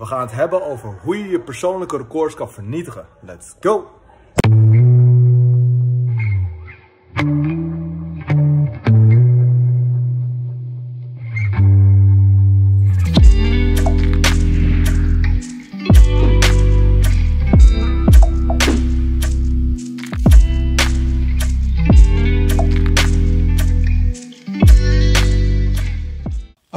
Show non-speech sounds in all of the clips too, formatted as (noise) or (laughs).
We gaan het hebben over hoe je je persoonlijke records kan vernietigen. Let's go!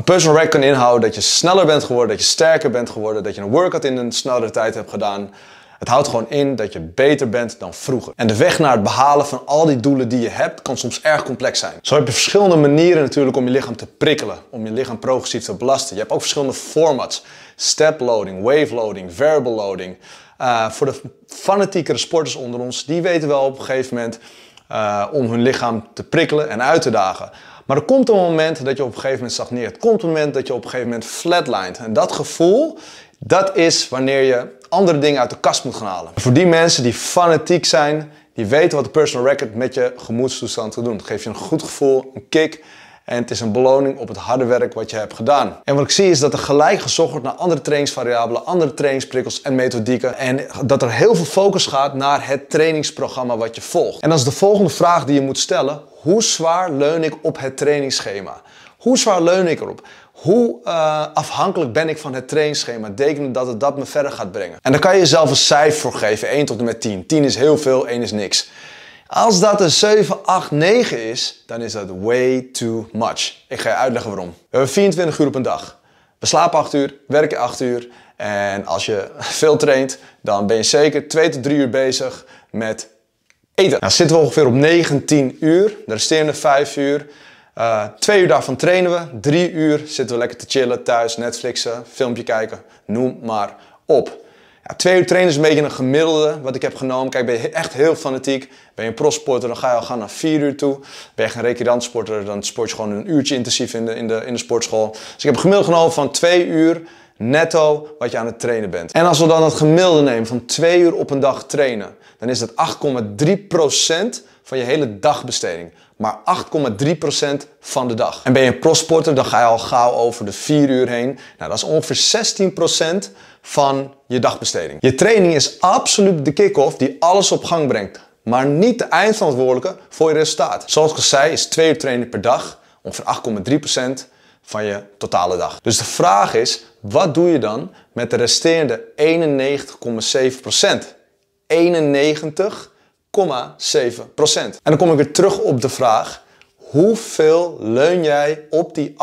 Een personal record kan inhouden dat je sneller bent geworden, dat je sterker bent geworden, dat je een workout in een snellere tijd hebt gedaan. Het houdt gewoon in dat je beter bent dan vroeger. En de weg naar het behalen van al die doelen die je hebt kan soms erg complex zijn. Zo heb je verschillende manieren natuurlijk om je lichaam te prikkelen, om je lichaam progressief te belasten. Je hebt ook verschillende formats. Step loading, wave loading, variable loading. Eh, voor de fanatiekere sporters onder ons, die weten wel op een gegeven moment eh, om hun lichaam te prikkelen en uit te dagen. Maar er komt een moment dat je op een gegeven moment stagneert. Komt een moment dat je op een gegeven moment flatlined. En dat gevoel, dat is wanneer je andere dingen uit de kast moet gaan halen. Voor die mensen die fanatiek zijn, die weten wat de personal record met je gemoedstoestand te doen. geef geeft je een goed gevoel, een kick. En het is een beloning op het harde werk wat je hebt gedaan. En wat ik zie is dat er gelijk gezocht wordt naar andere trainingsvariabelen, andere trainingsprikkels en methodieken. En dat er heel veel focus gaat naar het trainingsprogramma wat je volgt. En dat is de volgende vraag die je moet stellen. Hoe zwaar leun ik op het trainingsschema? Hoe zwaar leun ik erop? Hoe eh, afhankelijk ben ik van het trainingsschema? Tekenen dat het dat me verder gaat brengen. En daar kan je jezelf een cijfer voor geven, 1 tot en met 10. 10 is heel veel, 1 is niks. Als dat een 7, 8, 9 is, dan is dat way too much. Ik ga je uitleggen waarom. We hebben 24 uur op een dag. We slapen 8 uur, werken 8 uur. En als je (laughs) veel traint, dan ben je zeker 2 tot 3 uur bezig met eten. Nou zitten we ongeveer op 19 uur. De resterende 5 uur. Uh, twee uur daarvan trainen we. Drie uur zitten we lekker te chillen thuis, Netflixen, filmpje kijken. Noem maar op. Ja, twee uur trainen is een beetje een gemiddelde wat ik heb genomen. Kijk, ben je echt heel fanatiek, ben je een sporter, dan ga je al gaan naar vier uur toe. Ben je geen recreant sporter, dan sport je gewoon een uurtje intensief in de, in de, in de sportschool. Dus ik heb gemiddeld genomen van twee uur netto wat je aan het trainen bent. En als we dan het gemiddelde nemen van 2 uur op een dag trainen, dan is dat 8,3% van je hele dagbesteding. Maar 8,3% van de dag. En ben je een prosporter, dan ga je al gauw over de 4 uur heen. Nou, dat is ongeveer 16% van je dagbesteding. Je training is absoluut de kick-off die alles op gang brengt. Maar niet de eindverantwoordelijke voor je resultaat. Zoals ik al zei, is 2 uur trainen per dag ongeveer 8,3% van je totale dag. Dus de vraag is, wat doe je dan met de resterende 91,7%? 91,7%. En dan kom ik weer terug op de vraag, hoeveel leun jij op die 8,3%?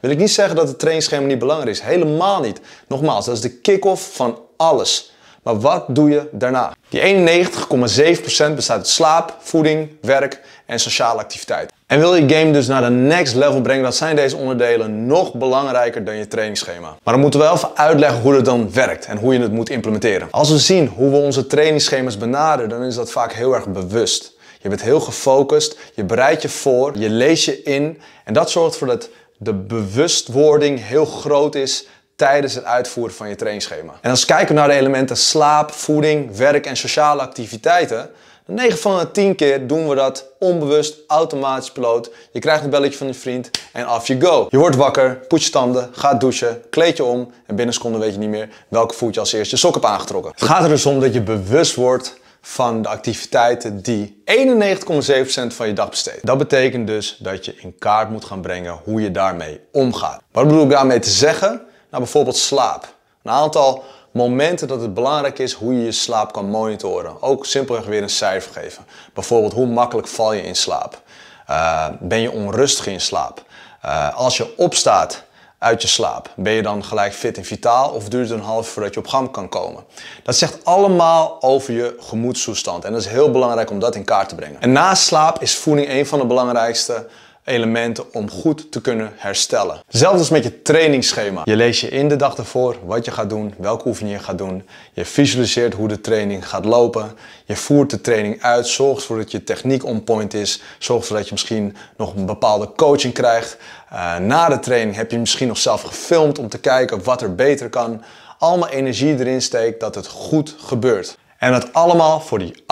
Wil ik niet zeggen dat het trainingsschema niet belangrijk is, helemaal niet. Nogmaals, dat is de kick-off van alles. Maar wat doe je daarna? Die 91,7% bestaat uit slaap, voeding, werk en sociale activiteit. En wil je game dus naar de next level brengen, dan zijn deze onderdelen nog belangrijker dan je trainingsschema. Maar dan moeten we wel even uitleggen hoe dat dan werkt en hoe je het moet implementeren. Als we zien hoe we onze trainingsschema's benaderen, dan is dat vaak heel erg bewust. Je bent heel gefocust, je bereidt je voor, je leest je in en dat zorgt ervoor dat de bewustwording heel groot is tijdens het uitvoeren van je trainingsschema. En als we kijken naar de elementen slaap, voeding, werk en sociale activiteiten, 9 van de 10 keer doen we dat onbewust, automatisch piloot. Je krijgt een belletje van je vriend en af je go. Je wordt wakker, poets je tanden, gaat douchen, kleed je om en binnen een seconde weet je niet meer welke voet je als eerste je sok hebt aangetrokken. Het gaat er dus om dat je bewust wordt van de activiteiten die 91,7% van je dag besteedt. Dat betekent dus dat je in kaart moet gaan brengen hoe je daarmee omgaat. Wat bedoel ik daarmee te zeggen? Nou, bijvoorbeeld slaap. Een aantal momenten dat het belangrijk is hoe je je slaap kan monitoren. Ook simpelweg weer een cijfer geven. Bijvoorbeeld, hoe makkelijk val je in slaap? Eh, ben je onrustig in slaap? Eh, als je opstaat uit je slaap, ben je dan gelijk fit en vitaal of duurt het een half voordat je op gang kan komen? Dat zegt allemaal over je gemoedstoestand en dat is heel belangrijk om dat in kaart te brengen. En naast slaap is voeding een van de belangrijkste elementen om goed te kunnen herstellen. Zelfs als met je trainingsschema. Je leest je in de dag ervoor wat je gaat doen, welke oefening je gaat doen. Je visualiseert hoe de training gaat lopen. Je voert de training uit, zorgt ervoor dat je techniek on point is. Zorgt ervoor dat je misschien nog een bepaalde coaching krijgt. Eh, na de training heb je misschien nog zelf gefilmd om te kijken wat er beter kan. Allemaal energie erin steekt dat het goed gebeurt. En dat allemaal voor die 8,3%.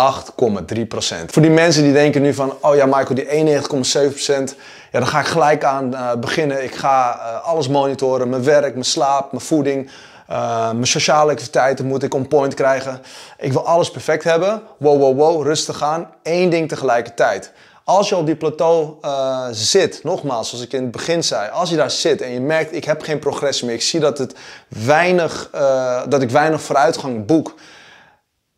Voor die mensen die denken nu van, oh ja Michael, die 91,7%, ja dan ga ik gelijk aan eh, beginnen. Ik ga eh, alles monitoren, mijn werk, mijn slaap, mijn voeding, eh, mijn sociale activiteiten moet ik on point krijgen. Ik wil alles perfect hebben. Wow, wow, wow, rustig aan. Eén ding tegelijkertijd. Als je op die plateau zit, nogmaals, zoals ik in het begin zei, als je daar zit en je merkt, ik heb geen progressie meer, ik zie dat, het weinig, dat ik weinig vooruitgang boek,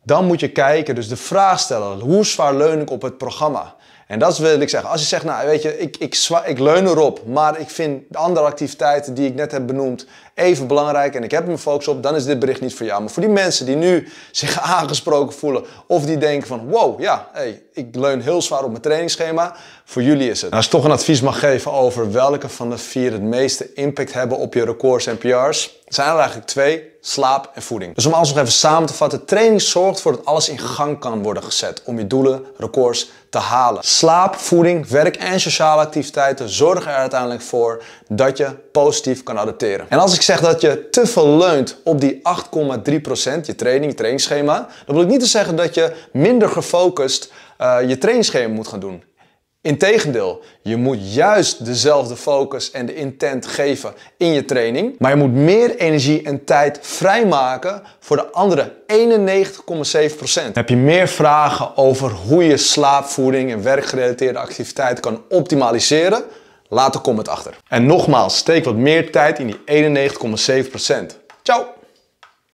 dan moet je kijken, dus de vraag stellen, hoe zwaar leun ik op het programma? En dat wil ik zeggen. Als je zegt, nou weet je, ik, ik, ik leun erop, maar ik vind de andere activiteiten die ik net heb benoemd even belangrijk en ik heb mijn focus op, dan is dit bericht niet voor jou. Maar voor die mensen die nu (laughs) zich aangesproken voelen of die denken van, wow, ja, hey, ik leun heel zwaar op mijn trainingsschema, voor jullie is het. Nou, als ik toch een advies mag geven over welke van de vier het meeste impact hebben op je records en PR's, zijn er eigenlijk twee, slaap en voeding. Dus om alles nog even samen te vatten, training zorgt ervoor dat alles in gang kan worden gezet om je doelen, records te halen. Slaap, voeding, werk en sociale activiteiten zorgen er uiteindelijk voor dat je positief kan adapteren. En als ik zeg dat je te veel leunt op die 8,3%, je training, trainingsschema, dan wil ik niet te zeggen dat je minder gefocust eh, je trainingsschema moet gaan doen. Integendeel, je moet juist dezelfde focus en de intent geven in je training, maar je moet meer energie en tijd vrijmaken voor de andere 91,7%. Heb je meer vragen over hoe je slaapvoeding en werkgerelateerde activiteiten kan optimaliseren? Laat een comment achter. En nogmaals, steek wat meer tijd in die 91,7%. Ciao!